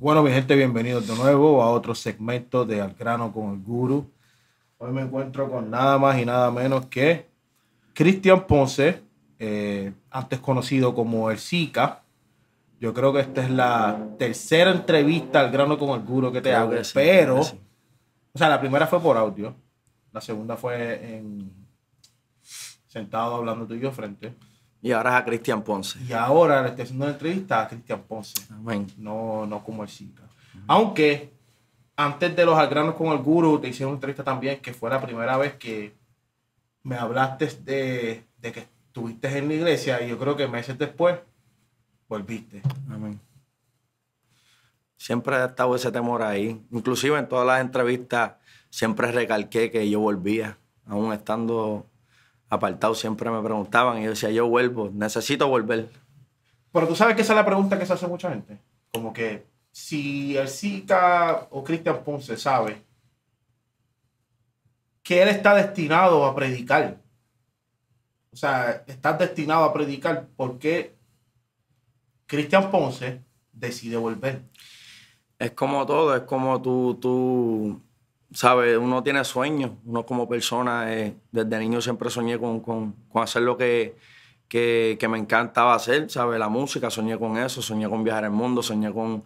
Bueno, mi gente, bienvenidos de nuevo a otro segmento de Al grano con el Guru. Hoy me encuentro con nada más y nada menos que Cristian Ponce, eh, antes conocido como el Zika. Yo creo que esta es la tercera entrevista al grano con el Guru que te hago, pero... O sea, la primera fue por audio, la segunda fue sentado hablando tú y yo frente. Y ahora es a Cristian Ponce. Y ahora le estoy haciendo una entrevista a Cristian Ponce. Amén. No, no como el cita. Aunque antes de los algranos con el guru te hice una entrevista también, que fue la primera vez que me hablaste de, que estuviste en la iglesia y yo creo que meses después volviste. Amén. Siempre ha estado ese temor ahí. Inclusive en todas las entrevistas siempre recalqué que yo volvía, aún estando apartado siempre me preguntaban y yo decía, yo vuelvo, necesito volver. Pero tú sabes que esa es la pregunta que se hace mucha gente. Como que si el Zika o Cristian Ponce sabe que él está destinado a predicar, o sea, está destinado a predicar, ¿por qué Cristian Ponce decide volver? Es como todo, es como tú, tú ¿sabes? Uno tiene sueños, uno como persona, eh, desde niño siempre soñé con, hacer lo que, que, me encantaba hacer, sabe La música, soñé con eso, soñé con viajar el mundo, soñé con,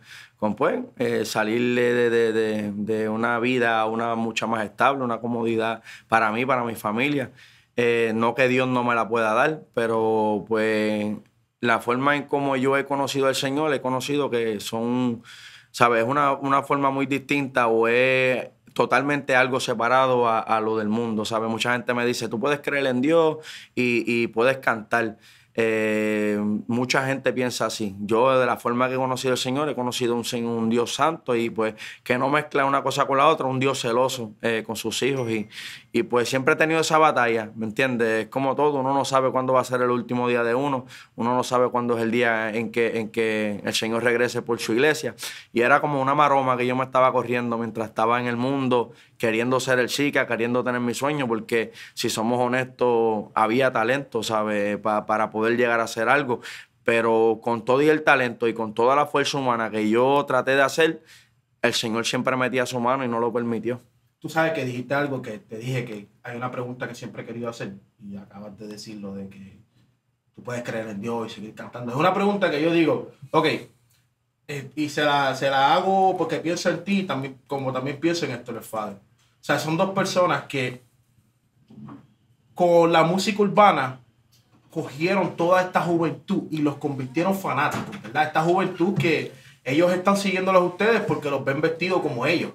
pues, eh, salir de, una vida una mucha más estable, una comodidad para mí, para mi familia. Eh, no que Dios no me la pueda dar, pero pues la forma en cómo yo he conocido al Señor, he conocido que son, ¿sabes? Una, una forma muy distinta o es totalmente algo separado a, lo del mundo, ¿sabes? Mucha gente me dice, tú puedes creer en Dios y puedes cantar. Eh, mucha gente piensa así. Yo, de la forma que he conocido al Señor, he conocido un, un Dios santo y pues que no mezcla una cosa con la otra, un Dios celoso eh, con sus hijos. Y, pues siempre he tenido esa batalla, ¿me entiendes? Es como todo, uno no sabe cuándo va a ser el último día de uno, uno no sabe cuándo es el día en que, en que el Señor regrese por su iglesia. Y era como una maroma que yo me estaba corriendo mientras estaba en el mundo queriendo ser el chica, queriendo tener mi sueño, porque si somos honestos, había talento, ¿sabes? para poder llegar a hacer algo. Pero con todo y el talento y con toda la fuerza humana que yo traté de hacer, el Señor siempre metía su mano y no lo permitió. Tú sabes que dijiste algo que te dije que hay una pregunta que siempre he querido hacer y acabas de decirlo de que tú puedes creer en Dios y seguir cantando. Es una pregunta que yo digo, ok, eh, y se la, se la hago porque pienso en ti, también, como también pienso en esto el Father. O sea, son dos personas que con la música urbana cogieron toda esta juventud y los convirtieron fanáticos, ¿verdad? Esta juventud que ellos están siguiéndolos a ustedes porque los ven vestidos como ellos.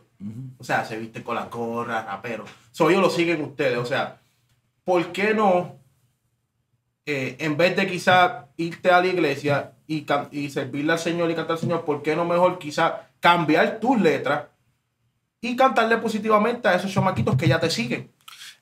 O sea, se visten con la corra, raperos. So, ellos lo siguen ustedes. O sea, ¿por qué no, eh, en vez de quizás irte a la iglesia y, y servirle al Señor y cantar al Señor, ¿por qué no mejor quizá cambiar tus letras y cantarle positivamente a esos chamaquitos que ya te siguen.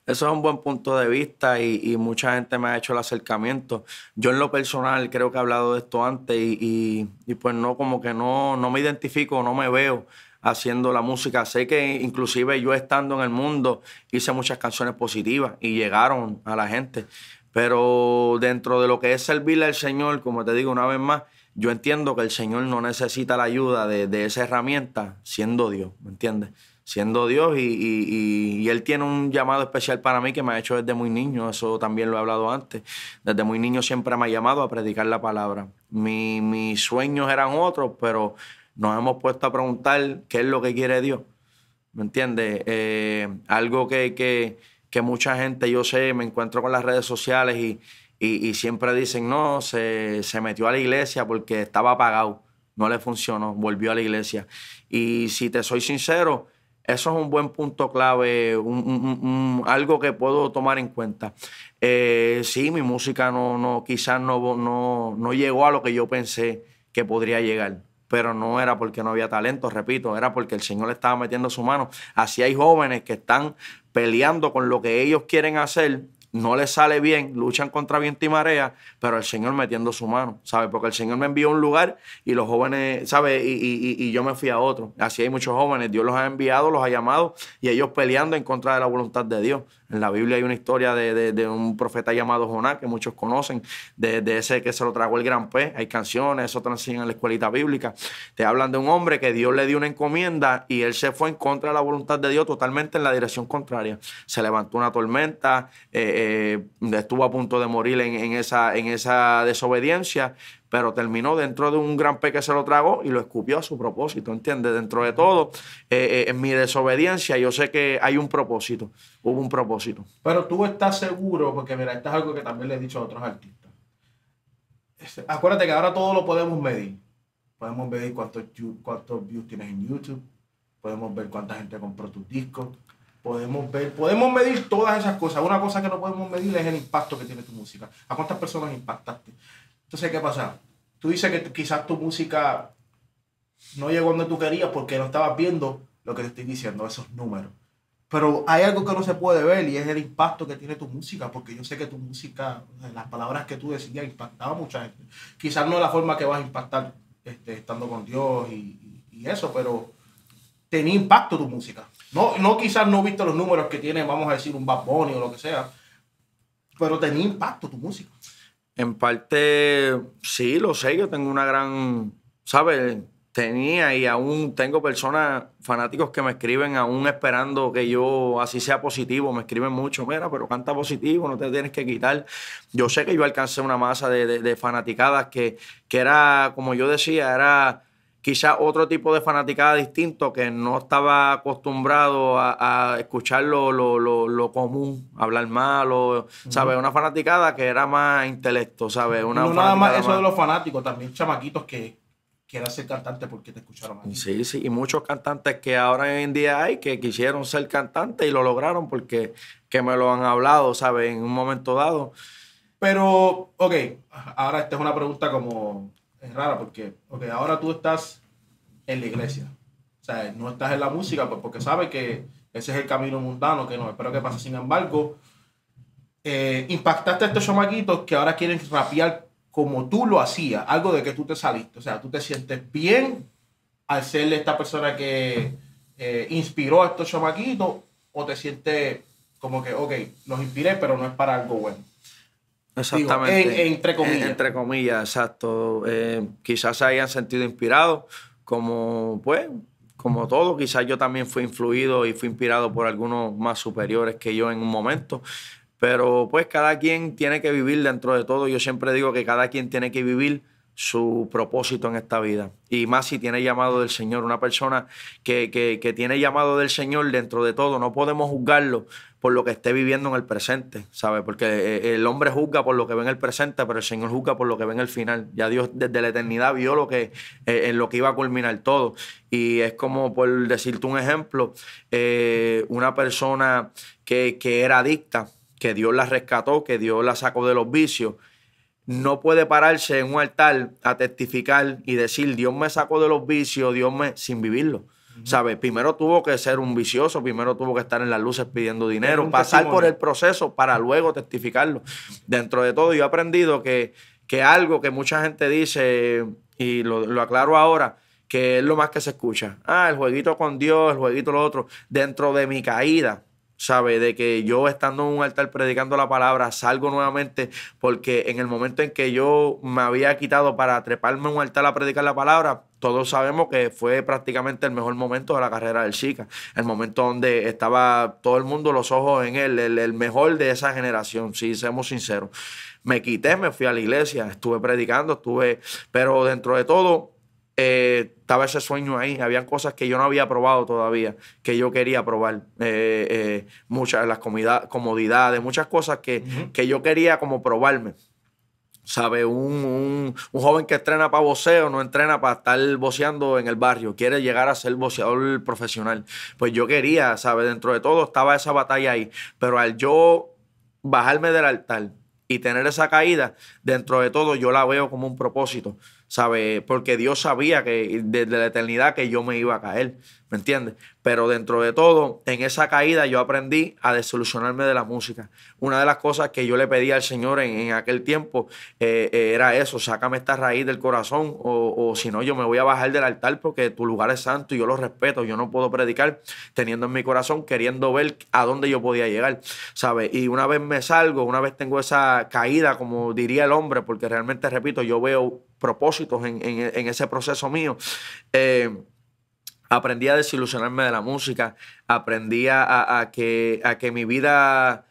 Eso es un buen punto de vista y, mucha gente me ha hecho el acercamiento. Yo en lo personal creo que he hablado de esto antes y, pues no, como que no, no me identifico, no me veo haciendo la música. Sé que inclusive yo estando en el mundo hice muchas canciones positivas y llegaron a la gente. Pero dentro de lo que es servirle al Señor, como te digo una vez más, yo entiendo que el Señor no necesita la ayuda de, esa herramienta siendo Dios, ¿me entiendes? Siendo Dios y, Él tiene un llamado especial para mí que me ha hecho desde muy niño, eso también lo he hablado antes. Desde muy niño siempre me ha llamado a predicar la palabra. mis sueños eran otros, pero nos hemos puesto a preguntar qué es lo que quiere Dios, ¿me entiendes? Eh, algo que, que mucha gente, yo sé, me encuentro con las redes sociales y y, siempre dicen, no, se, metió a la iglesia porque estaba apagado, no le funcionó, volvió a la iglesia. Y si te soy sincero, eso es un buen punto clave, un, algo que puedo tomar en cuenta. Eh, sí, mi música no, no, quizás no, no, no llegó a lo que yo pensé que podría llegar pero no era porque no había talento, repito, era porque el Señor le estaba metiendo su mano. Así hay jóvenes que están peleando con lo que ellos quieren hacer no les sale bien, luchan contra viento y marea, pero el Señor metiendo su mano, ¿sabes? Porque el Señor me envió a un lugar y los jóvenes, ¿sabes? Y, y, y, yo me fui a otro. Así hay muchos jóvenes, Dios los ha enviado, los ha llamado y ellos peleando en contra de la voluntad de Dios. En la Biblia hay una historia de, un profeta llamado Jonás, que muchos conocen, de, ese que se lo tragó el gran pez. Hay canciones, eso te en la escuelita bíblica. Te hablan de un hombre que Dios le dio una encomienda y él se fue en contra de la voluntad de Dios, totalmente en la dirección contraria. Se levantó una tormenta, eh, eh, estuvo a punto de morir en, esa, en esa desobediencia, pero terminó dentro de un gran pez que se lo tragó y lo escupió a su propósito, ¿entiendes? Dentro de todo, eh, eh, en mi desobediencia yo sé que hay un propósito, hubo un propósito. Pero tú estás seguro, porque mira, esto es algo que también le he dicho a otros artistas. Acuérdate que ahora todo lo podemos medir. Podemos medir cuántos, views tienes en YouTube, podemos ver cuánta gente compró tus discos, podemos ver, podemos medir todas esas cosas. Una cosa que no podemos medir es el impacto que tiene tu música. ¿A cuántas personas impactaste? Entonces, ¿qué pasa? Tú dices que quizás tu música no llegó donde tú querías porque no estabas viendo lo que te estoy diciendo, esos números. Pero hay algo que no se puede ver y es el impacto que tiene tu música, porque yo sé que tu música, las palabras que tú decías impactaba a mucha gente. Quizás no es la forma que vas a impactar este, estando con Dios y, eso, pero tenía impacto tu música. No, no quizás no viste los números que tiene, vamos a decir, un Bad o lo que sea, pero tenía impacto tu música en parte, sí, lo sé, yo tengo una gran, ¿sabes? Tenía y aún tengo personas, fanáticos que me escriben, aún esperando que yo así sea positivo, me escriben mucho, mira, pero canta positivo, no te tienes que quitar. Yo sé que yo alcancé una masa de, fanaticadas que, que era, como yo decía, era quizás otro tipo de fanaticada distinto que no estaba acostumbrado a, escuchar lo, común, hablar malo, ¿sabes? Una fanaticada que era más intelecto, ¿sabes? Una no nada más eso de los fanáticos, también chamaquitos que quieran ser cantantes porque te escucharon. Sí, sí, y muchos cantantes que ahora en día hay que quisieron ser cantantes y lo lograron porque que me lo han hablado, ¿sabes? En un momento dado. Pero, ok, ahora esta es una pregunta como es rara porque ahora tú estás en la iglesia. O sea, no estás en la música pues, porque sabes que ese es el camino mundano que no espero que pase. Sin embargo, eh, impactaste a estos chamaquitos que ahora quieren rapear como tú lo hacías, algo de que tú te saliste. O sea, tú te sientes bien al ser esta persona que eh, inspiró a estos chamaquitos o te sientes como que, ok, los inspiré, pero no es para algo bueno. Exactamente. entre comillas. entre comillas, exacto. Eh, quizás hayan sentido inspirado como pues, como todo, quizás yo también fui influido y fui inspirado por algunos más superiores que yo en un momento. Pero pues cada quien tiene que vivir dentro de todo. Yo siempre digo que cada quien tiene que vivir su propósito en esta vida. Y más si tiene llamado del Señor, una persona que, tiene llamado del Señor dentro de todo, no podemos juzgarlo por lo que esté viviendo en el presente, ¿sabes? Porque eh, el hombre juzga por lo que ve en el presente, pero el Señor juzga por lo que ve en el final. Ya Dios desde la eternidad vio lo que, eh, en lo que iba a culminar todo. Y es como, por decirte un ejemplo, eh, una persona que, que era adicta, que Dios la rescató, que Dios la sacó de los vicios no puede pararse en un altar a testificar y decir, Dios me sacó de los vicios, Dios me, sin vivirlo. ¿Sabes? Primero tuvo que ser un vicioso, primero tuvo que estar en las luces pidiendo dinero, pasar por el proceso para luego testificarlo. Dentro de todo, yo he aprendido que, que algo que mucha gente dice, y lo, lo aclaro ahora, que es lo más que se escucha. Ah, el jueguito con Dios, el jueguito lo otro. Dentro de mi caída, ¿sabe? De que yo estando en un altar predicando la palabra, salgo nuevamente, porque en el momento en que yo me había quitado para treparme en un altar a predicar la palabra, todos sabemos que fue prácticamente el mejor momento de la carrera del Chica, el momento donde estaba todo el mundo los ojos en él, el, el mejor de esa generación, si seamos sinceros. Me quité, me fui a la iglesia, estuve predicando, estuve, pero dentro de todo, eh, estaba ese sueño ahí. Había cosas que yo no había probado todavía, que yo quería probar. muchas eh, de eh, muchas, las comodidades, muchas cosas que, que yo quería como probarme. ¿Sabe? Un, un, joven que entrena para voceo no entrena para estar voceando en el barrio, quiere llegar a ser voceador profesional. Pues yo quería, ¿sabe? Dentro de todo estaba esa batalla ahí. Pero al yo bajarme del altar y tener esa caída, dentro de todo yo la veo como un propósito. Porque Dios sabía que desde la eternidad que yo me iba a caer. ¿Me entiendes? Pero dentro de todo, en esa caída yo aprendí a desolucionarme de la música. Una de las cosas que yo le pedí al Señor en, aquel tiempo eh, eh, era eso, sácame esta raíz del corazón o, si no yo me voy a bajar del altar porque tu lugar es santo y yo lo respeto, yo no puedo predicar teniendo en mi corazón, queriendo ver a dónde yo podía llegar, ¿sabes? Y una vez me salgo, una vez tengo esa caída, como diría el hombre, porque realmente, repito, yo veo propósitos en, ese proceso mío. Eh, aprendí a desilusionarme de la música, aprendí a, a, que, a que mi vida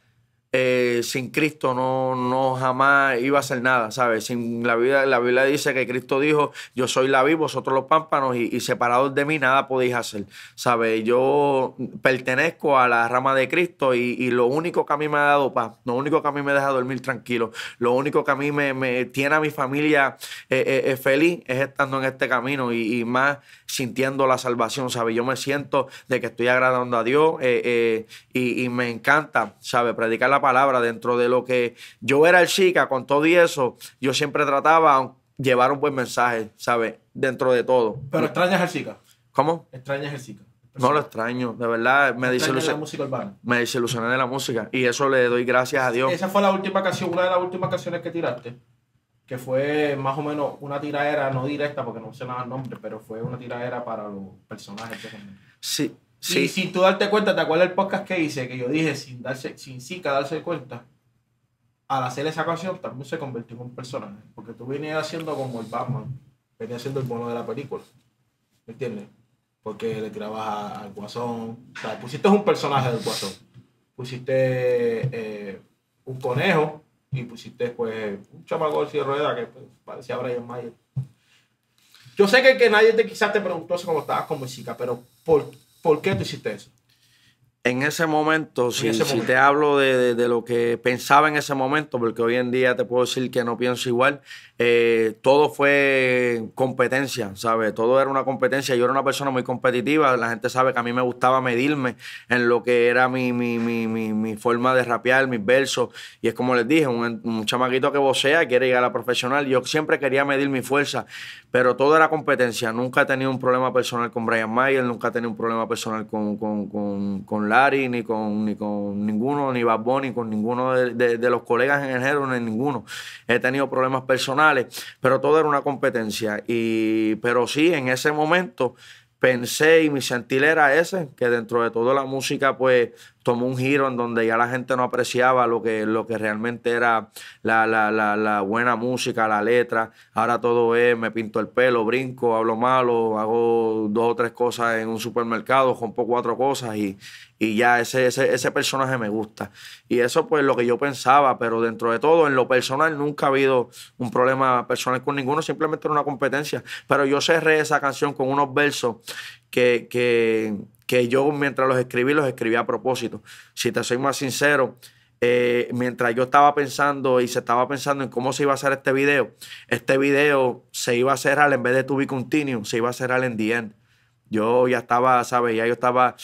eh, sin Cristo no, jamás iba a hacer nada, ¿sabes? Sin la vida, la Biblia dice que Cristo dijo, yo soy la vida vosotros los pámpanos, y, separados de mí nada podéis hacer, ¿sabes? Yo pertenezco a la rama de Cristo y, lo único que a mí me ha dado paz, lo único que a mí me deja dormir tranquilo, lo único que a mí me, tiene a mi familia eh, eh, feliz es estando en este camino y, más sintiendo la salvación, ¿sabes? Yo me siento de que estoy agradando a Dios y, me encanta, ¿sabes? Predicar la palabra, dentro de lo que yo era el chica, con todo y eso, yo siempre trataba llevar un buen mensaje, sabe Dentro de todo. Pero extrañas el chica. ¿Cómo? Extrañas el chica. No lo extraño, de verdad. Me, desilusioné. me desilusioné de la música. Y eso le doy gracias a Dios. Esa fue la última canción, una de las últimas canciones que tiraste. Que fue más o menos una tiradera, no directa, porque no sé nada el nombre, pero fue una tiradera para los personajes. Sí, y sin tú darte cuenta, ¿te acuerdas el podcast que hice? Que yo dije, sin darse, sin Zika darse cuenta, al hacer esa canción también se convirtió en un personaje. Porque tú venías haciendo como el Batman, venía haciendo el mono de la película. ¿Me entiendes? Porque le tirabas al guasón. O sea, pusiste un personaje del guasón. Pusiste eh, un conejo y pusiste pues un chamaco de rueda que pues, parecía Brian Mayer. Yo sé que, que nadie te, quizás te preguntó eso cuando estabas con Zika, pero ¿por qué? por que tu hiciste En ese momento, si, te hablo de, lo que pensaba en ese momento, porque hoy en día te puedo decir que no pienso igual, eh, todo fue competencia, ¿sabes? Todo era una competencia. Yo era una persona muy competitiva, la gente sabe que a mí me gustaba medirme en lo que era mi, mi, forma de rapear, mis versos. Y es como les dije, un, chamaquito que vocea quiere llegar a la profesional. Yo siempre quería medir mi fuerza, pero todo era competencia. Nunca he tenido un problema personal con Brian Mayer, nunca he tenido un problema personal con, con, con ni con, ni con ninguno, ni babón ni con ninguno de, los colegas en el género, ni ninguno. He tenido problemas personales, pero todo era una competencia. Y, pero sí, en ese momento pensé y mi sentir era ese, que dentro de toda la música pues tomó un giro en donde ya la gente no apreciaba lo que, lo que realmente era la, la buena música, la letra. Ahora todo es, me pinto el pelo, brinco, hablo malo, hago dos o tres cosas en un supermercado, compro cuatro cosas y, y ya ese, ese, personaje me gusta. Y eso pues lo que yo pensaba, pero dentro de todo, en lo personal nunca ha habido un problema personal con ninguno, simplemente era una competencia. Pero yo cerré esa canción con unos versos que, yo mientras los escribí, los escribí a propósito. Si te soy más sincero, eh, mientras yo estaba pensando y se estaba pensando en cómo se iba a hacer este video, este video se iba a hacer al, en vez de To Be Continuum, se iba a hacer en The End. Yo ya estaba, ¿sabes? Ya yo estaba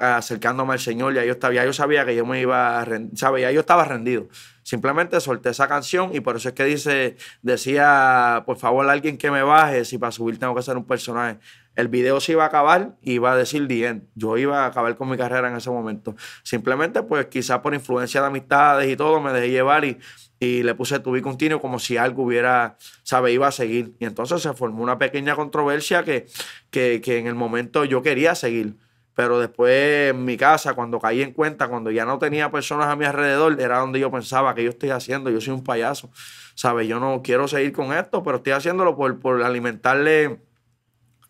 acercándome al Señor, ya yo, estaba, yo sabía que yo me iba a y Ya yo estaba rendido. Simplemente solté esa canción y por eso es que dice, decía, por favor, alguien que me baje, si para subir tengo que ser un personaje. El video se iba a acabar y iba a decir bien, Yo iba a acabar con mi carrera en ese momento. Simplemente, pues quizás por influencia de amistades y todo, me dejé llevar y, y le puse tu continuo como si algo hubiera, sabe, iba a seguir. Y entonces se formó una pequeña controversia que, que, que en el momento yo quería seguir pero después en mi casa, cuando caí en cuenta, cuando ya no tenía personas a mi alrededor, era donde yo pensaba que yo estoy haciendo, yo soy un payaso, ¿sabes? Yo no quiero seguir con esto, pero estoy haciéndolo por, alimentarle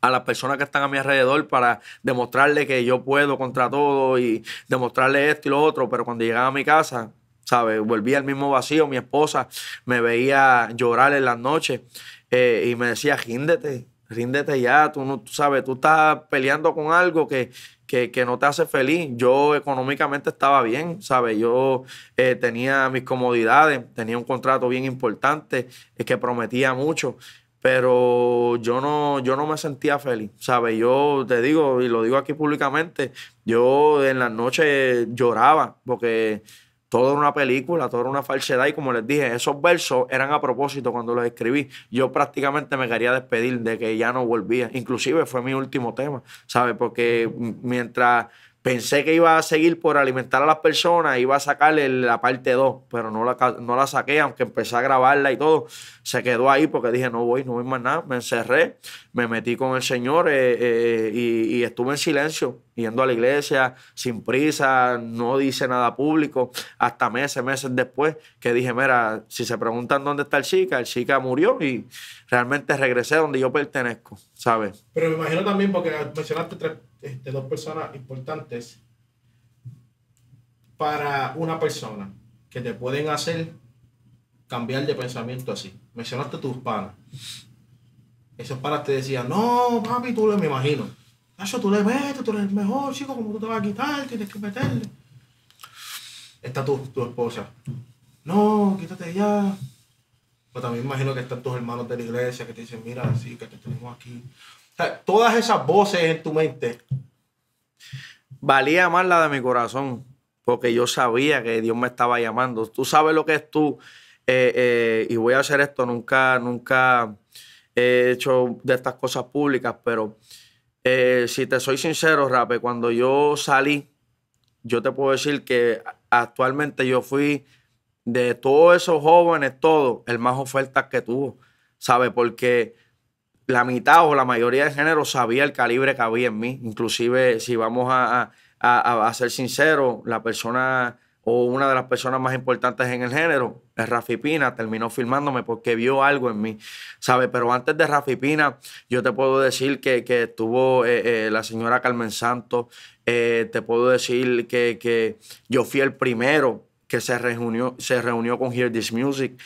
a las personas que están a mi alrededor para demostrarle que yo puedo contra todo y demostrarle esto y lo otro. Pero cuando llegaba a mi casa, ¿sabes? volvía al mismo vacío. Mi esposa me veía llorar en las noches eh, y me decía, gíndete, ríndete ya, tú, no, sabes, tú estás peleando con algo que, no te hace feliz. Yo económicamente estaba bien, ¿sabes? Yo eh, tenía mis comodidades, tenía un contrato bien importante es que prometía mucho, pero yo no, yo no me sentía feliz, ¿sabes? Yo te digo, y lo digo aquí públicamente, yo en las noches lloraba porque todo era una película, todo era una falsedad y como les dije, esos versos eran a propósito cuando los escribí. Yo prácticamente me quería despedir de que ya no volvía. Inclusive fue mi último tema, ¿sabes? Porque mientras Pensé que iba a seguir por alimentar a las personas, iba a sacarle la parte 2, pero no la, no la saqué, aunque empecé a grabarla y todo. Se quedó ahí porque dije, no voy, no voy más nada. Me encerré, me metí con el Señor eh, eh, y, estuve en silencio, yendo a la iglesia, sin prisa, no dice nada público, hasta meses, meses después, que dije, mira, si se preguntan dónde está el chica, el chica murió y realmente regresé donde yo pertenezco, ¿sabes? Pero me imagino también, porque mencionaste tres este, dos personas importantes para una persona que te pueden hacer cambiar de pensamiento así. Mencionaste tus panas. Esos panas te decían, no, papi, tú le me imagino. eso tú le metes, tú eres el mejor, chico, como tú te vas a quitar, tienes que meterle. Está tu, tu esposa. No, quítate ya. Pero también imagino que están tus hermanos de la iglesia que te dicen, mira, sí, que te tenemos aquí todas esas voces en tu mente. Valía más la de mi corazón, porque yo sabía que Dios me estaba llamando. Tú sabes lo que es tú, eh, eh, y voy a hacer esto, nunca, nunca he hecho de estas cosas públicas, pero eh, si te soy sincero, Rape, cuando yo salí, yo te puedo decir que actualmente yo fui de todos esos jóvenes, todo, el más oferta que tuvo, ¿sabes? Porque la mitad o la mayoría de género sabía el calibre que había en mí. Inclusive, si vamos a, ser sinceros, la persona o una de las personas más importantes en el género, es Rafi Pina, terminó filmándome porque vio algo en mí, sabe Pero antes de Rafi Pina, yo te puedo decir que, que estuvo eh, eh, la señora Carmen Santos, eh, te puedo decir que, yo fui el primero que se reunió, se reunió con Hear This Music,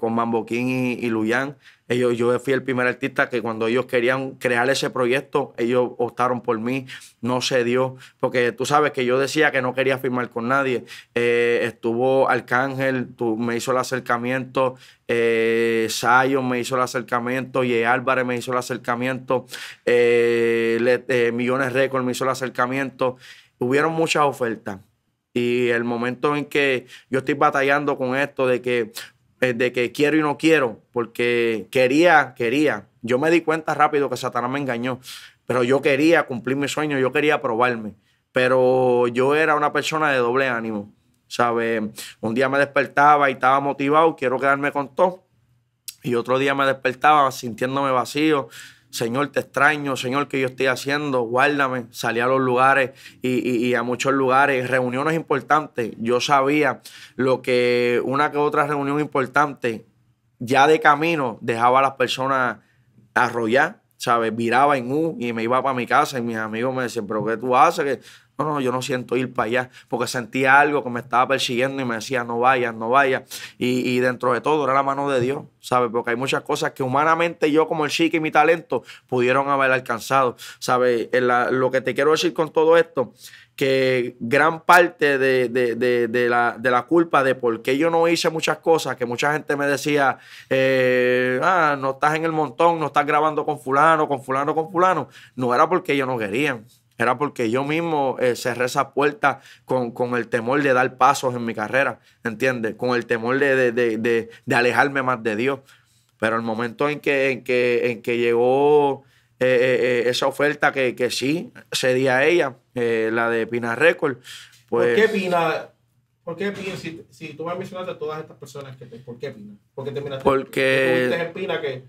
con Mambo King y, y Luyan yo fui el primer artista que cuando ellos querían crear ese proyecto, ellos optaron por mí, no se dio, porque tú sabes que yo decía que no quería firmar con nadie. Eh, estuvo Arcángel, tú, me hizo el acercamiento, eh, me hizo el acercamiento, Ye Álvarez me hizo el acercamiento, eh, eh, Millones récord me hizo el acercamiento. Hubieron muchas ofertas. Y el momento en que yo estoy batallando con esto de que eh, de que quiero y no quiero, porque quería, quería. Yo me di cuenta rápido que Satanás me engañó, pero yo quería cumplir mi sueño, yo quería probarme, pero yo era una persona de doble ánimo, ¿sabes? Un día me despertaba y estaba motivado, quiero quedarme con todo, y otro día me despertaba sintiéndome vacío, Señor, te extraño, Señor, que yo estoy haciendo? Guárdame. Salí a los lugares y, a muchos lugares, reuniones importantes. Yo sabía lo que una que otra reunión importante, ya de camino, dejaba a las personas arrollar, ¿sabes? Viraba en U y me iba para mi casa y mis amigos me decían, ¿pero qué tú haces? No, no, yo no siento ir para allá, porque sentía algo que me estaba persiguiendo y me decía, no vayas, no vayas. Y, dentro de todo era la mano de Dios, ¿sabes? Porque hay muchas cosas que humanamente yo como el chico y mi talento pudieron haber alcanzado, ¿sabes? lo que te quiero decir con todo esto, que gran parte de, de, de, la, culpa de por qué yo no hice muchas cosas, que mucha gente me decía, eh, ah, no estás en el montón, no estás grabando con fulano, con fulano, con fulano, no era porque yo no querían era porque yo mismo eh, cerré esa puerta con, el temor de dar pasos en mi carrera, ¿entiendes? Con el temor de, alejarme más de Dios. Pero el momento en que, en que, llegó eh, eh, esa oferta que, que sí sería a ella, la de Pina Record, pues... ¿Por qué Pina? ¿Por Pina? Si, si tú a mencionar a todas estas personas, que te, ¿por qué Pina? ¿Por qué terminaste? Porque... Tú, Pina que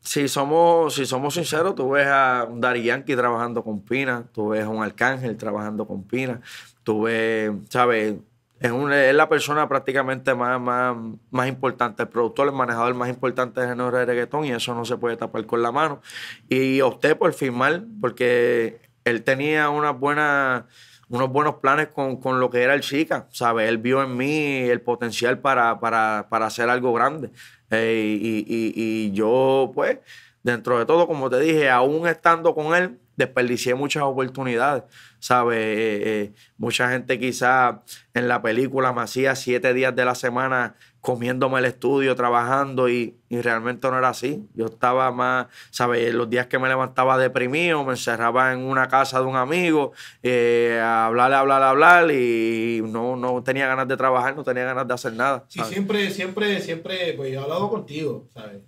si somos, si somos sinceros, tú ves a un Dari Yankee trabajando con Pina, tú ves a un Arcángel trabajando con Pina, tú ves, ¿sabes? Es, un, es la persona prácticamente más, más, más, importante, el productor, el manejador más importante de género de reggaetón y eso no se puede tapar con la mano. Y opté por firmar porque él tenía una buena unos buenos planes con, con, lo que era el chica, ¿sabes? Él vio en mí el potencial para, para, para hacer algo grande y, y, y yo, pues, dentro de todo, como te dije, aún estando con él, desperdicié muchas oportunidades, ¿sabes? Eh, eh, mucha gente quizás en la película me hacía siete días de la semana comiéndome el estudio, trabajando y, realmente no era así. Yo estaba más, ¿sabes? Los días que me levantaba deprimido, me encerraba en una casa de un amigo eh, a hablar, a hablar, hablar y no, no tenía ganas de trabajar, no tenía ganas de hacer nada. Sí, siempre, siempre, siempre, pues he hablado contigo, ¿sabes?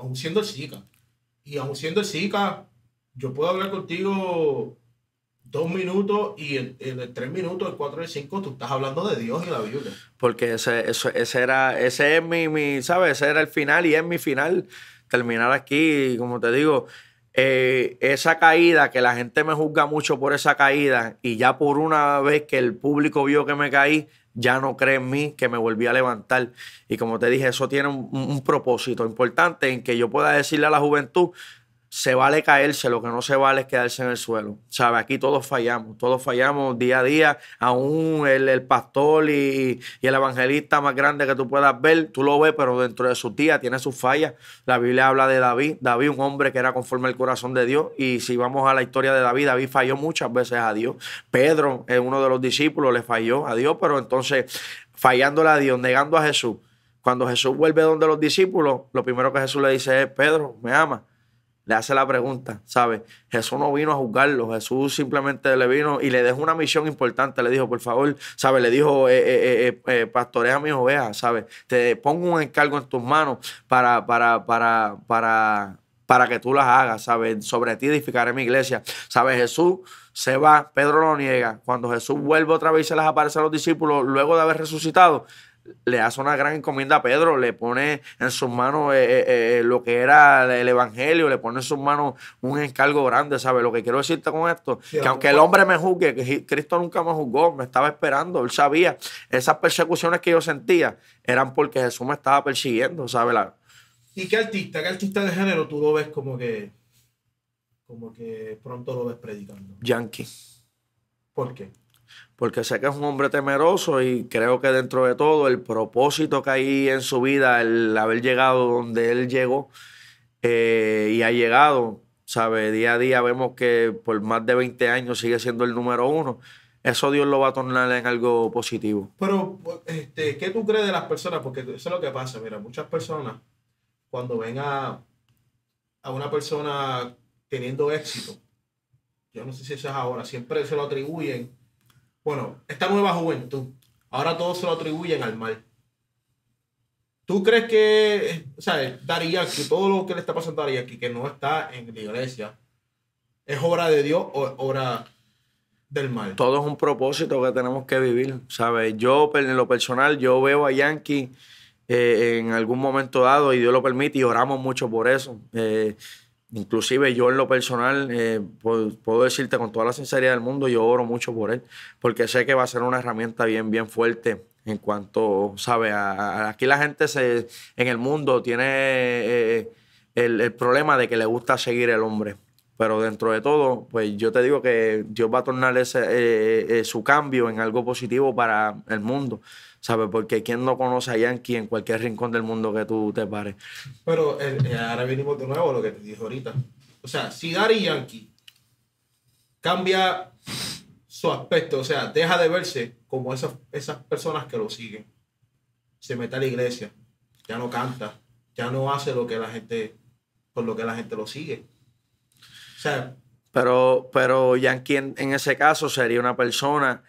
Aún siendo chica. Y aún siendo chica, yo puedo hablar contigo dos minutos y en, eh, en eh, tres minutos, el cuatro y cinco, tú estás hablando de Dios y la Biblia. Porque ese, ese, era, ese es mi, ¿sabes? era el final y es mi final. Terminar aquí, como te digo, eh, esa caída, que la gente me juzga mucho por esa caída, y ya por una vez que el público vio que me caí, ya no cree en mí, que me volví a levantar. Y como te dije, eso tiene un propósito importante en que yo pueda decirle a la juventud, se vale caerse, lo que no se vale es quedarse en el suelo. ¿Sabe? Aquí todos fallamos, todos fallamos día a día. Aún el, el pastor y, el evangelista más grande que tú puedas ver, tú lo ves, pero dentro de su tía tiene sus fallas. La Biblia habla de David, David, un hombre que era conforme al corazón de Dios. Y si vamos a la historia de David, David falló muchas veces a Dios. Pedro, eh, uno de los discípulos, le falló a Dios, pero entonces fallándole a Dios, negando a Jesús. Cuando Jesús vuelve donde los discípulos, lo primero que Jesús le dice es, Pedro, me ama le hace la pregunta, ¿sabes? Jesús no vino a juzgarlo, Jesús simplemente le vino y le dejó una misión importante, le dijo, por favor, ¿sabes? Le dijo, eh, eh, eh, pastorea a mis ovejas, ¿sabes? Te pongo un encargo en tus manos para, para, para, para, para que tú las hagas, ¿sabes? Sobre ti edificaré mi iglesia, ¿sabes? Jesús se va, Pedro lo niega, cuando Jesús vuelve otra vez y se les aparece a los discípulos luego de haber resucitado, le hace una gran encomienda a Pedro, le pone en sus manos eh, eh, eh, lo que era el Evangelio, le pone en sus manos un encargo grande, ¿sabes? Lo que quiero decirte con esto, que aunque el hombre me juzgue, que Cristo nunca me juzgó, me estaba esperando, él sabía, esas persecuciones que yo sentía eran porque Jesús me estaba persiguiendo, ¿sabes? ¿Y qué artista, qué artista de género tú lo ves como que, como que pronto lo ves predicando? Yankee. ¿Por qué? porque sé que es un hombre temeroso y creo que dentro de todo el propósito que hay en su vida, el haber llegado donde él llegó eh, y ha llegado, ¿sabe? Día a día vemos que por más de 20 años sigue siendo el número uno. Eso Dios lo va a tornar en algo positivo. Pero, este, ¿qué tú crees de las personas? Porque eso es lo que pasa. Mira, muchas personas, cuando ven a, a una persona teniendo éxito, yo no sé si eso es ahora, siempre se lo atribuyen bueno, esta nueva juventud, ahora todos se lo atribuyen al mal. ¿Tú crees que, o sea, que todo lo que le está pasando a Dariaki, que no está en la iglesia, es obra de Dios o obra del mal? Todo es un propósito que tenemos que vivir, ¿sabes? Yo, en lo personal, yo veo a Yankee eh, en algún momento dado, y Dios lo permite, y oramos mucho por eso. Eh, inclusive yo en lo personal, eh, puedo, decirte con toda la sinceridad del mundo, yo oro mucho por él, porque sé que va a ser una herramienta bien, bien fuerte en cuanto, ¿sabes? aquí la gente se, en el mundo tiene eh, el, problema de que le gusta seguir el hombre. Pero dentro de todo, pues yo te digo que Dios va a tornar ese, eh, su cambio en algo positivo para el mundo. ¿sabes? Porque quién no conoce a Yankee en cualquier rincón del mundo que tú te pares. Pero eh, eh, ahora venimos de nuevo a lo que te dije ahorita. O sea, si Dari Yankee cambia su aspecto, o sea, deja de verse como esas, esas personas que lo siguen. Se mete a la iglesia, ya no canta, ya no hace lo que la gente, por lo que la gente lo sigue. O sea, pero, pero Yankee en ese caso sería una persona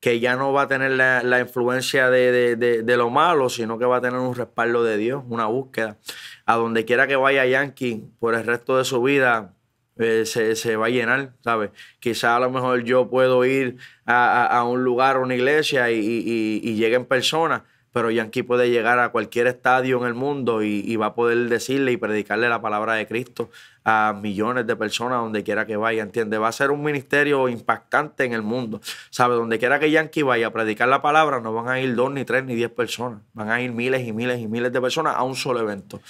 que ya no va a tener la, influencia de, lo malo, sino que va a tener un respaldo de Dios, una búsqueda. A donde quiera que vaya Yankee por el resto de su vida, eh, se, va a llenar, ¿sabes? Quizá a lo mejor yo puedo ir a, un lugar, a una iglesia y, y, en lleguen personas, pero Yankee puede llegar a cualquier estadio en el mundo y, va a poder decirle y predicarle la palabra de Cristo a millones de personas donde quiera que vaya, ¿entiendes? Va a ser un ministerio impactante en el mundo, ¿sabes? Donde quiera que Yankee vaya a predicar la palabra, no van a ir dos, ni tres, ni diez personas, van a ir miles y miles y miles de personas a un solo evento.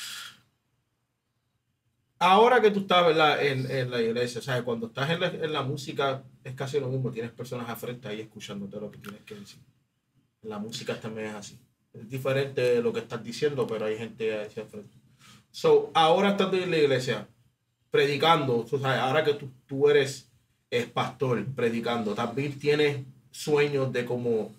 Ahora que tú estás ¿verdad? En, la iglesia, ¿sabes? Cuando estás en la, música es casi lo mismo, tienes personas a frente ahí escuchándote lo que tienes que decir. La música también es así. Es diferente de lo que estás diciendo, pero hay gente hacia frente. So, ahora estando en la iglesia, predicando, ahora que tú, eres es pastor predicando, también tienes sueños de como...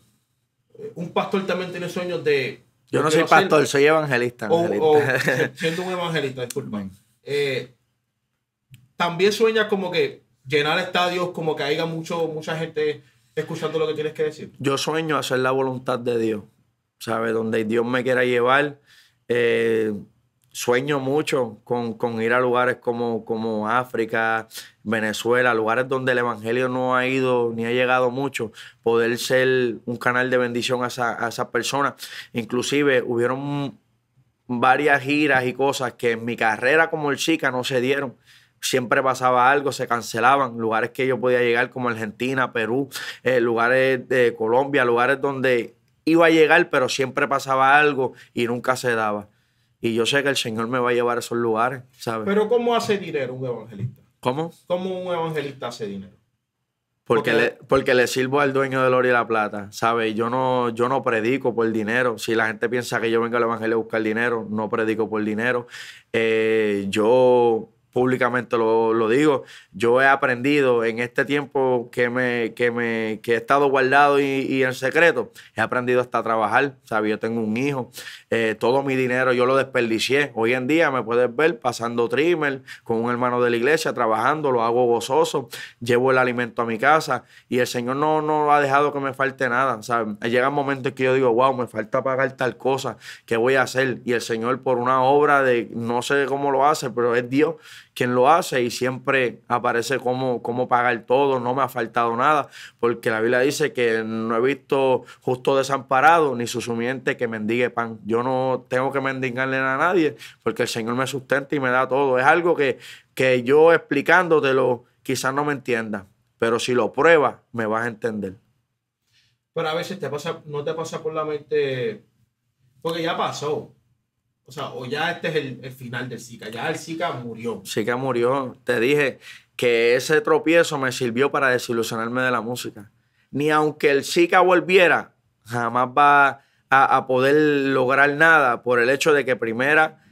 Eh, un pastor también tiene sueños de... Yo no soy pastor, soy evangelista. siendo un evangelista, disculpa. Eh, también sueñas como que llenar estadios, como que haya mucho, mucha gente escuchando lo que tienes que decir. Yo sueño hacer la voluntad de Dios, ¿sabes? Donde Dios me quiera llevar. Eh, sueño mucho con, ir a lugares como, como África, Venezuela, lugares donde el Evangelio no ha ido ni ha llegado mucho, poder ser un canal de bendición a, esas personas. Inclusive hubieron varias giras y cosas que en mi carrera como el chica no se dieron. Siempre pasaba algo, se cancelaban lugares que yo podía llegar como Argentina, Perú, eh, lugares de Colombia, lugares donde iba a llegar, pero siempre pasaba algo y nunca se daba. Y yo sé que el Señor me va a llevar a esos lugares, ¿sabes? Pero ¿cómo hace dinero un evangelista? ¿Cómo? ¿Cómo un evangelista hace dinero? Porque, le, sirvo al dueño del oro y la plata, ¿sabes? Yo no, yo no predico por dinero. Si la gente piensa que yo vengo al evangelio a buscar dinero, no predico por dinero. Eh, yo públicamente lo, digo, yo he aprendido en este tiempo que, me, que, me, he estado guardado y, en secreto, he aprendido hasta trabajar, ¿sabes? Yo tengo un hijo, eh, todo mi dinero yo lo desperdicié. Hoy en día me puedes ver pasando trimmer con un hermano de la iglesia, trabajando, lo hago gozoso, llevo el alimento a mi casa y el Señor no, no ha dejado que me falte nada, ¿sabes? Llega un momento que yo digo, wow, me falta pagar tal cosa, ¿qué voy a hacer? Y el Señor por una obra de, no sé cómo lo hace, pero es Dios quien lo hace y siempre aparece cómo, pagar todo, no me ha faltado nada, porque la Biblia dice que no he visto justo desamparado ni su sumiente que mendigue pan. Yo no tengo que mendigarle a nadie porque el Señor me sustenta y me da todo. Es algo que, que yo explicándotelo quizás no me entienda, pero si lo pruebas me vas a entender. Pero a veces te pasa, no te pasa por la mente, porque ya pasó. O sea, o ya este es el, final del Zika, ya el Zika murió. Zika murió. Te dije que ese tropiezo me sirvió para desilusionarme de la música. Ni aunque el Zika volviera, jamás va a, poder lograr nada por el hecho de que primera,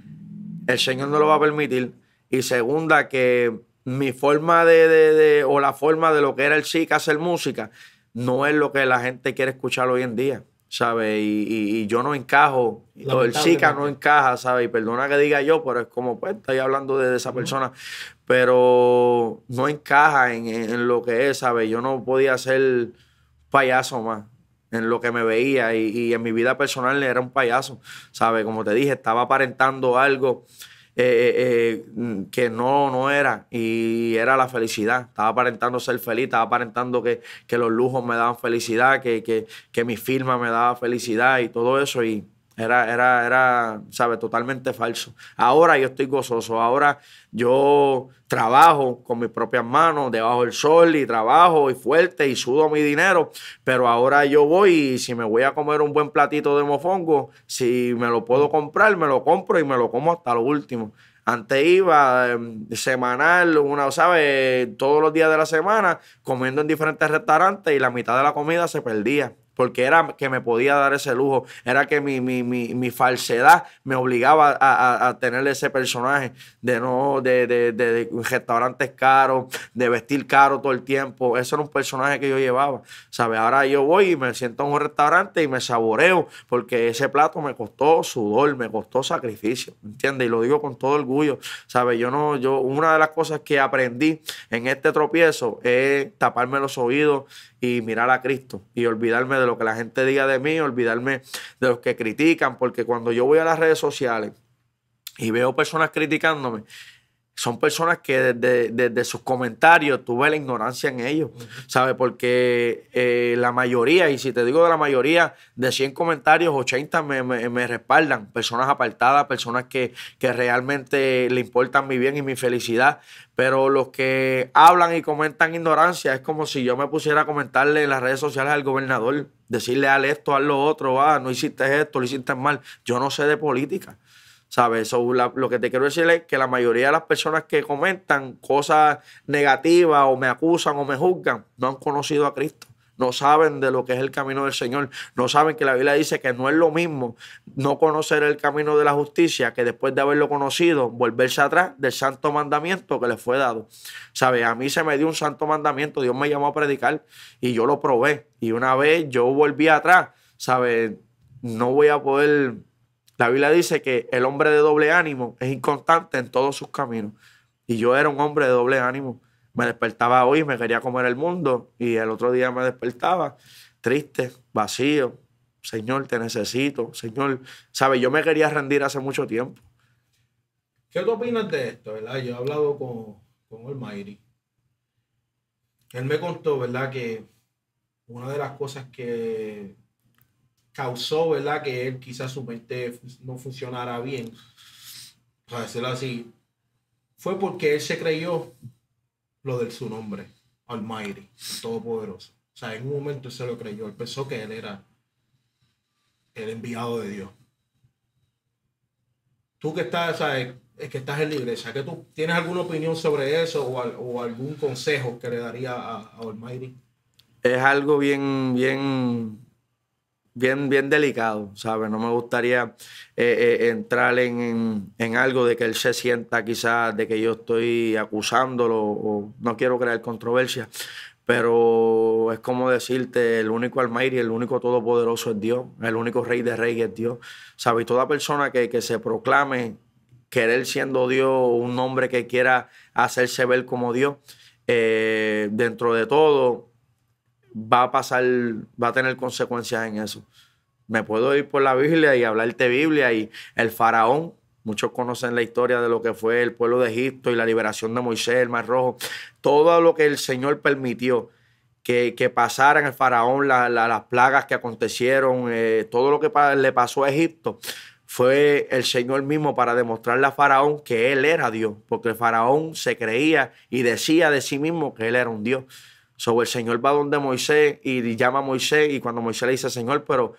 el Señor no lo va a permitir y segunda, que mi forma de, o la forma de lo que era el SICA hacer música, no es lo que la gente quiere escuchar hoy en día. ¿sabes? Y, yo no encajo, o el chica no encaja, ¿sabes? Y perdona que diga yo, pero es como, pues, estoy hablando de, esa persona, pero no encaja en, lo que es, ¿sabes? Yo no podía ser payaso más en lo que me veía y, y en mi vida personal era un payaso, ¿sabes? Como te dije, estaba aparentando algo eh, eh, eh, que no, no era. Y era la felicidad. Estaba aparentando ser feliz, estaba aparentando que, los lujos me daban felicidad, que, que, que mi firma me daba felicidad y todo eso. Y era, era, era, ¿sabes? Totalmente falso. Ahora yo estoy gozoso. Ahora yo trabajo con mis propias manos, debajo del sol, y trabajo y fuerte y sudo mi dinero. Pero ahora yo voy y si me voy a comer un buen platito de mofongo, si me lo puedo comprar, me lo compro y me lo como hasta lo último. Antes iba em, semanal, una, sabe Todos los días de la semana, comiendo en diferentes restaurantes y la mitad de la comida se perdía porque era que me podía dar ese lujo, era que mi, falsedad me obligaba a, tener ese personaje de no, de, de, de, restaurantes caros, de vestir caro todo el tiempo. Eso era un personaje que yo llevaba, ¿sabes? Ahora yo voy y me siento en un restaurante y me saboreo, porque ese plato me costó sudor, me costó sacrificio, ¿entiendes? Y lo digo con todo orgullo, ¿sabes? Yo no, yo, una de las cosas que aprendí en este tropiezo es taparme los oídos y mirar a Cristo y olvidarme de lo que la gente diga de mí, olvidarme de los que critican, porque cuando yo voy a las redes sociales y veo personas criticándome, son personas que desde, sus comentarios tuve la ignorancia en ellos, ¿sabes? Porque eh, la mayoría, y si te digo de la mayoría, de 100 comentarios, 80 me, me, respaldan, personas apartadas, personas que, realmente le importan mi bien y mi felicidad, pero los que hablan y comentan ignorancia es como si yo me pusiera a comentarle en las redes sociales al gobernador, decirle, al esto, haz lo otro, ah, no hiciste esto, lo hiciste mal, yo no sé de política. ¿sabes? lo que te quiero decir es que la mayoría de las personas que comentan cosas negativas o me acusan o me juzgan no han conocido a Cristo. No saben de lo que es el camino del Señor. No saben que la Biblia dice que no es lo mismo no conocer el camino de la justicia que después de haberlo conocido volverse atrás del santo mandamiento que les fue dado. ¿Sabes? A mí se me dio un santo mandamiento. Dios me llamó a predicar y yo lo probé. Y una vez yo volví atrás, ¿sabes? No voy a poder la Biblia dice que el hombre de doble ánimo es inconstante en todos sus caminos. Y yo era un hombre de doble ánimo. Me despertaba hoy, me quería comer el mundo y el otro día me despertaba triste, vacío. Señor, te necesito. Señor, ¿sabes? Yo me quería rendir hace mucho tiempo. ¿Qué tú opinas de esto, verdad? Yo he hablado con, con Él me contó, ¿verdad? Que una de las cosas que causó, ¿verdad? Que él quizás su mente no funcionara bien, para decirlo así, fue porque él se creyó lo de su nombre, Almighty, Todopoderoso. O sea, en un momento él se lo creyó, él pensó que él era el enviado de Dios. Tú que estás, Es que estás en la iglesia, que tú tienes alguna opinión sobre eso o, algún consejo que le daría a, a Almighty. Es algo bien, bien bien, bien delicado, ¿sabes? No me gustaría eh, eh, entrar en, algo de que él se sienta quizás de que yo estoy acusándolo o no quiero crear controversia, pero es como decirte, el único almighty el único todopoderoso es Dios, el único rey de reyes es Dios, ¿sabes? toda persona que, que se proclame querer siendo Dios, un hombre que quiera hacerse ver como Dios, eh, dentro de todo, va a pasar, va a tener consecuencias en eso. Me puedo ir por la Biblia y hablarte Biblia y el faraón. Muchos conocen la historia de lo que fue el pueblo de Egipto y la liberación de Moisés, el Mar Rojo. Todo lo que el Señor permitió que, que pasara el faraón, las plagas que acontecieron, eh, todo lo que le pasó a Egipto, fue el Señor mismo para demostrarle a Faraón que él era Dios, porque el Faraón se creía y decía de sí mismo que él era un Dios. Sobre el Señor va donde Moisés y llama a Moisés y cuando Moisés le dice, Señor, pero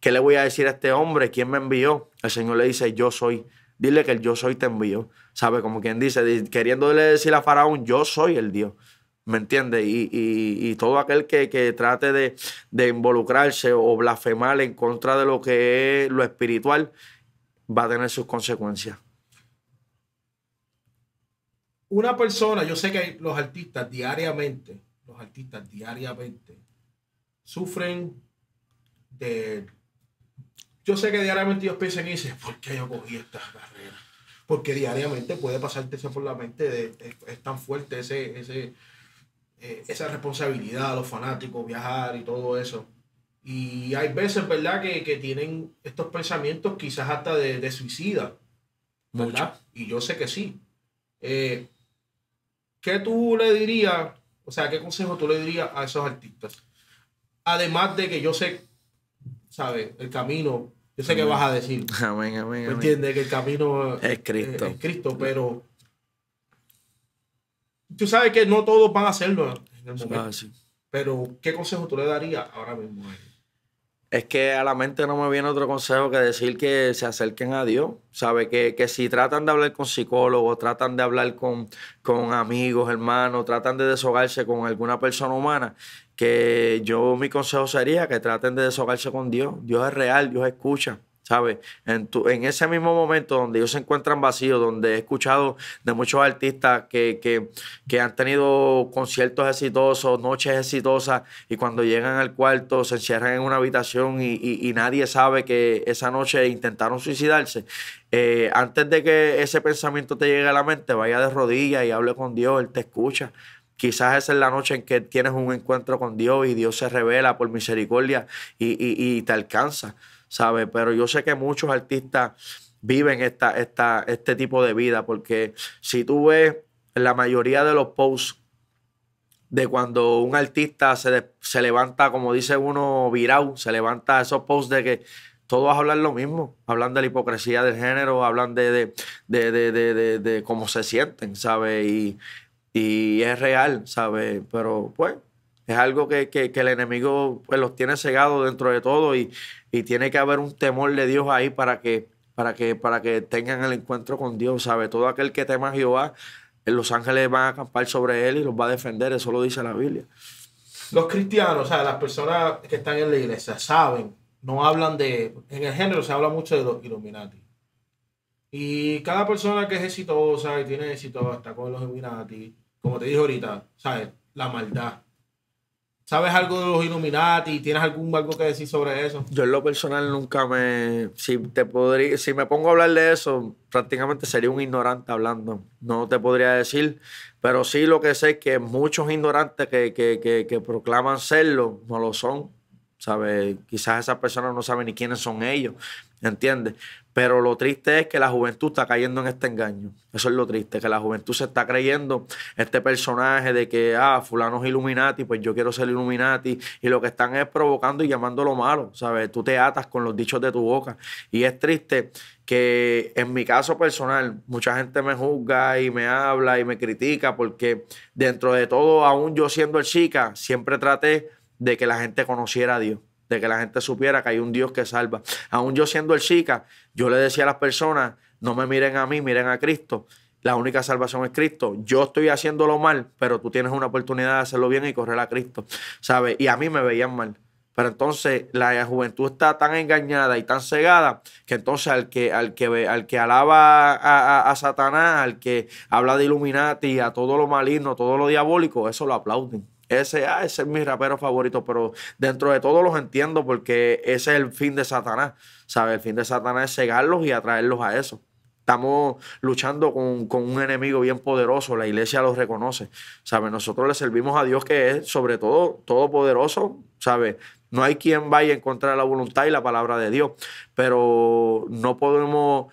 ¿qué le voy a decir a este hombre? ¿Quién me envió? El Señor le dice, yo soy. Dile que el yo soy te envió. ¿Sabe? Como quien dice, queriéndole decir a Faraón, yo soy el Dios. ¿Me entiende? Y, todo aquel que, trate de, de, involucrarse o blasfemar en contra de lo que es lo espiritual va a tener sus consecuencias. Una persona, yo sé que los artistas diariamente los artistas diariamente sufren de... Yo sé que diariamente ellos piensan y dicen, ¿por qué yo cogí esta carrera? Porque diariamente puede pasarte eso por la mente, de, es, tan fuerte ese, ese, eh, esa responsabilidad los fanáticos, viajar y todo eso. Y hay veces, ¿verdad?, que, tienen estos pensamientos quizás hasta de, suicida. ¿Verdad? Y yo sé que sí. Eh, ¿Qué tú le dirías o sea, ¿qué consejo tú le dirías a esos artistas? Además de que yo sé, ¿sabes? El camino, yo sé que vas a decir. Amén, amén, ¿Me entiendes? Que el camino es Cristo. Es, Cristo, pero tú sabes que no todos van a hacerlo en el ah, momento. Pero, ¿qué consejo tú le darías ahora mismo a ellos? Es que a la mente no me viene otro consejo que decir que se acerquen a Dios. ¿Sabe? Que, que si tratan de hablar con psicólogos, tratan de hablar con, con amigos, hermanos, tratan de deshogarse con alguna persona humana, que yo mi consejo sería que traten de deshogarse con Dios. Dios es real, Dios escucha. ¿sabes? En, en ese mismo momento donde ellos se encuentran vacíos, donde he escuchado de muchos artistas que, que, que han tenido conciertos exitosos, noches exitosas, y cuando llegan al cuarto se encierran en una habitación y, nadie sabe que esa noche intentaron suicidarse. Eh, antes de que ese pensamiento te llegue a la mente, vaya de rodillas y hable con Dios, Él te escucha. Quizás esa es la noche en que tienes un encuentro con Dios y Dios se revela por misericordia y, y, y te alcanza. ¿sabes? Pero yo sé que muchos artistas viven esta, esta, este tipo de vida, porque si tú ves la mayoría de los posts de cuando un artista se, se levanta, como dice uno, virau, se levanta esos posts de que todos hablan lo mismo, hablan de la hipocresía del género, hablan de, de, cómo se sienten, ¿sabes? Y, y es real, ¿sabes? Pero pues es algo que, el enemigo pues, los tiene cegados dentro de todo y, tiene que haber un temor de Dios ahí para que, para que, para que tengan el encuentro con Dios, ¿sabe? Todo aquel que tema a Jehová, eh, los ángeles van a acampar sobre él y los va a defender, eso lo dice la Biblia. Los cristianos, o sea, las personas que están en la iglesia saben, no hablan de, en el género se habla mucho de los Illuminati. Y cada persona que es exitosa y tiene éxito está con los Illuminati, como te dije ahorita, ¿sabes? La maldad ¿Sabes algo de los Illuminati? ¿Tienes algún algo que decir sobre eso? Yo en lo personal nunca me... Si, te podría, si me pongo a hablar de eso, prácticamente sería un ignorante hablando. No te podría decir, pero sí lo que sé es que muchos ignorantes que, proclaman serlo no lo son. ¿Sabes? Quizás esas personas no saben ni quiénes son ellos, ¿entiendes? Pero lo triste es que la juventud está cayendo en este engaño. Eso es lo triste, que la juventud se está creyendo este personaje de que, ah, fulano es Illuminati, pues yo quiero ser Illuminati. Y lo que están es provocando y llamándolo lo malo, ¿sabes? Tú te atas con los dichos de tu boca. Y es triste que en mi caso personal, mucha gente me juzga y me habla y me critica porque dentro de todo, aún yo siendo el chica, siempre traté de que la gente conociera a Dios de que la gente supiera que hay un Dios que salva. Aún yo siendo el chica, yo le decía a las personas, no me miren a mí, miren a Cristo. La única salvación es Cristo. Yo estoy haciéndolo mal, pero tú tienes una oportunidad de hacerlo bien y correr a Cristo, ¿sabes? Y a mí me veían mal. Pero entonces la juventud está tan engañada y tan cegada que entonces al que, al que, al que alaba a, a Satanás, al que habla de Illuminati, a todo lo maligno, todo lo diabólico, eso lo aplauden. Ah, ese, es mi rapero favorito, pero dentro de todo los entiendo porque ese es el fin de Satanás. ¿Sabes? El fin de Satanás es cegarlos y atraerlos a eso. Estamos luchando con, un enemigo bien poderoso, la iglesia los reconoce. ¿Sabes? Nosotros le servimos a Dios que es, sobre todo, todopoderoso. ¿Sabes? No hay quien vaya a encontrar la voluntad y la palabra de Dios, pero no podemos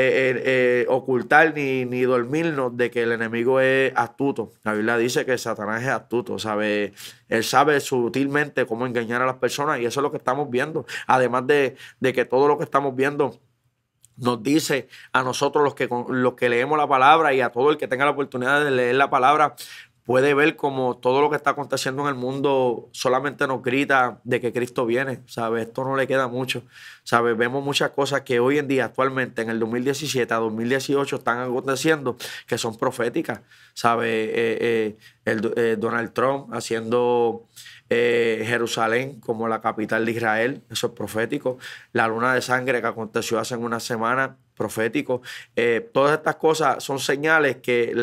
eh, eh, eh, ocultar ni, dormirnos de que el enemigo es astuto. La Biblia dice que Satanás es astuto, sabe, él sabe sutilmente cómo engañar a las personas y eso es lo que estamos viendo. Además de, que todo lo que estamos viendo nos dice a nosotros los que, los que leemos la palabra y a todo el que tenga la oportunidad de leer la palabra, puede ver como todo lo que está aconteciendo en el mundo solamente nos grita de que Cristo viene, ¿sabes? Esto no le queda mucho, ¿sabes? Vemos muchas cosas que hoy en día, actualmente, en el 2017 a 2018, están aconteciendo que son proféticas, ¿sabes? Eh, eh, el, eh, Donald Trump haciendo Jerusalén como la capital de Israel, eso es profético. La luna de sangre que aconteció hace una semana proféticos. Eh, todas estas cosas son señales que,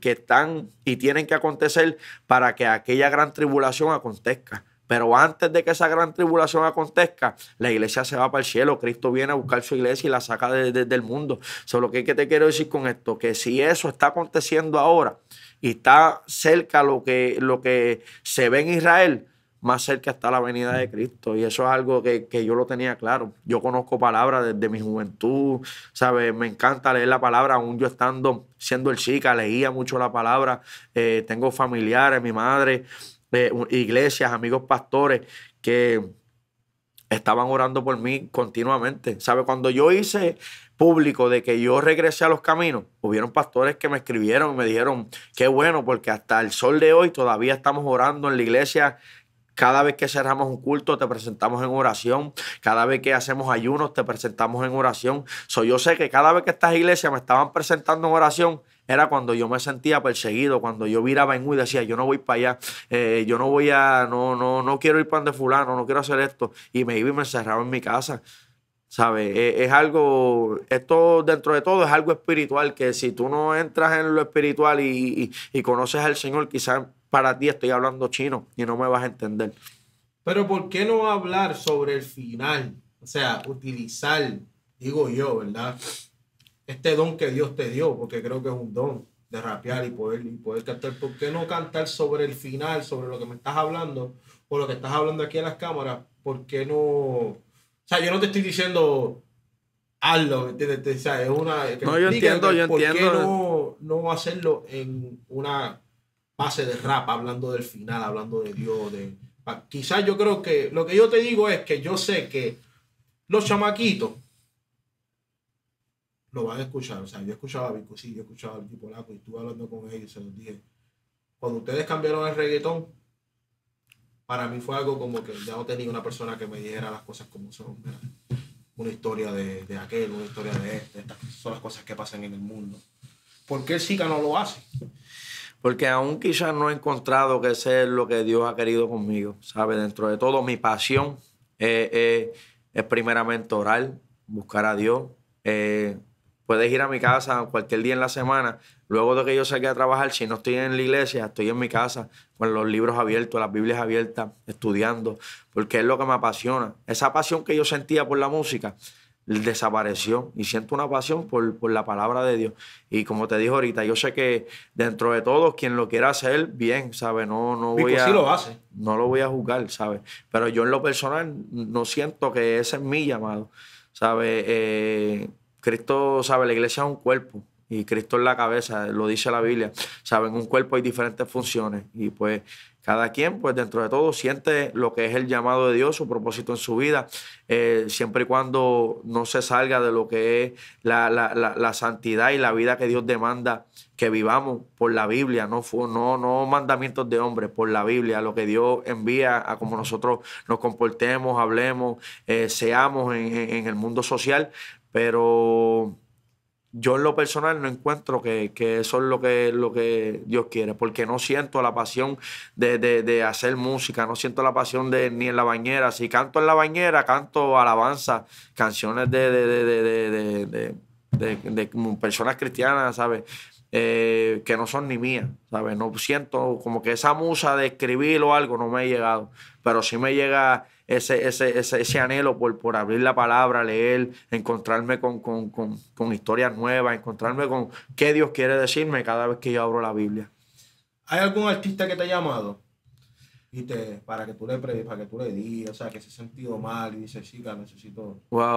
que están y tienen que acontecer para que aquella gran tribulación acontezca. Pero antes de que esa gran tribulación acontezca, la iglesia se va para el cielo. Cristo viene a buscar su iglesia y la saca del mundo. Solo que, que te quiero decir con esto, que si eso está aconteciendo ahora y está cerca lo que, lo que se ve en Israel, más cerca está la venida de Cristo. Y eso es algo que, yo lo tenía claro. Yo conozco palabras desde mi juventud, ¿sabes? Me encanta leer la palabra, aún yo estando, siendo el chica, leía mucho la palabra. Eh, tengo familiares, mi madre, eh, iglesias, amigos pastores que estaban orando por mí continuamente. ¿Sabe? Cuando yo hice público de que yo regresé a los caminos, hubieron pastores que me escribieron y me dijeron, qué bueno, porque hasta el sol de hoy todavía estamos orando en la iglesia cada vez que cerramos un culto, te presentamos en oración. Cada vez que hacemos ayunos, te presentamos en oración. So, yo sé que cada vez que estas iglesias me estaban presentando en oración, era cuando yo me sentía perseguido, cuando yo miraba en U y decía, yo no voy para allá, eh, yo no voy a, no, no, no quiero ir para donde fulano, no quiero hacer esto. Y me iba y me encerraba en mi casa. ¿Sabes? E, es, algo, esto dentro de todo es algo espiritual, que si tú no entras en lo espiritual y, conoces al Señor, quizás para ti estoy hablando chino y no me vas a entender. Pero ¿por qué no hablar sobre el final? O sea, utilizar, digo yo, ¿verdad? Este don que Dios te dio, porque creo que es un don de rapear y poder, y poder cantar. ¿Por qué no cantar sobre el final, sobre lo que me estás hablando o lo que estás hablando aquí en las cámaras? ¿Por qué no o sea, yo no te estoy diciendo hazlo, ¿entiendes? O sea, es una... no, yo entiendo, yo entiendo. ¿Por qué no, hacerlo en una base de rap, hablando del final, hablando de Dios, de... Quizás yo creo que lo que yo te digo es que yo sé que los chamaquitos lo van a escuchar. O sea, yo he escuchado a Vico, sí, yo escuchaba a tipo Laco y estuve hablando con ellos y se los dije. Cuando ustedes cambiaron el reggaetón, para mí fue algo como que ya no tenía una persona que me dijera las cosas como son. Una historia de, de, aquel, una historia de este. Estas son las cosas que pasan en el mundo. ¿Por qué el Zika no lo hace? Porque aún quizás no he encontrado que ser lo que Dios ha querido conmigo, ¿sabe? Dentro de todo, mi pasión eh, eh, es primeramente orar, buscar a Dios, eh, Puedes ir a mi casa cualquier día en la semana. Luego de que yo salga a trabajar, si no estoy en la iglesia, estoy en mi casa con los libros abiertos, las Biblias abiertas, estudiando, porque es lo que me apasiona. Esa pasión que yo sentía por la música desapareció y siento una pasión por, la palabra de Dios. Y como te dije ahorita, yo sé que dentro de todos, quien lo quiera hacer, bien, ¿sabes? No, no voy a... Sí lo hace. No lo voy a juzgar, ¿sabes? Pero yo en lo personal no siento que ese es mi llamado, ¿sabes? Eh, Cristo, sabe, la iglesia es un cuerpo y Cristo es la cabeza, lo dice la Biblia. Saben, un cuerpo hay diferentes funciones y pues cada quien, pues dentro de todo, siente lo que es el llamado de Dios, su propósito en su vida, eh, siempre y cuando no se salga de lo que es la, santidad y la vida que Dios demanda que vivamos por la Biblia, no, no, no mandamientos de hombres, por la Biblia, lo que Dios envía a como nosotros nos comportemos, hablemos, eh, seamos en el mundo social, pero yo en lo personal no encuentro que, eso es lo que, lo que Dios quiere, porque no siento la pasión de, hacer música, no siento la pasión de ni en la bañera. Si canto en la bañera, canto alabanza, canciones de, de, personas cristianas, ¿sabes? Eh, que no son ni mías, ¿sabes? No siento como que esa musa de escribir o algo no me ha llegado, pero sí me llega ese, ese, ese, anhelo por, por abrir la palabra, leer, encontrarme con, con, con, historias nuevas, encontrarme con qué Dios quiere decirme cada vez que yo abro la Biblia. ¿Hay algún artista que te ha llamado? Y te, para que tú le para que tú le digas, o sea, que se ha sentido mal y dice, chica, necesito. Wow.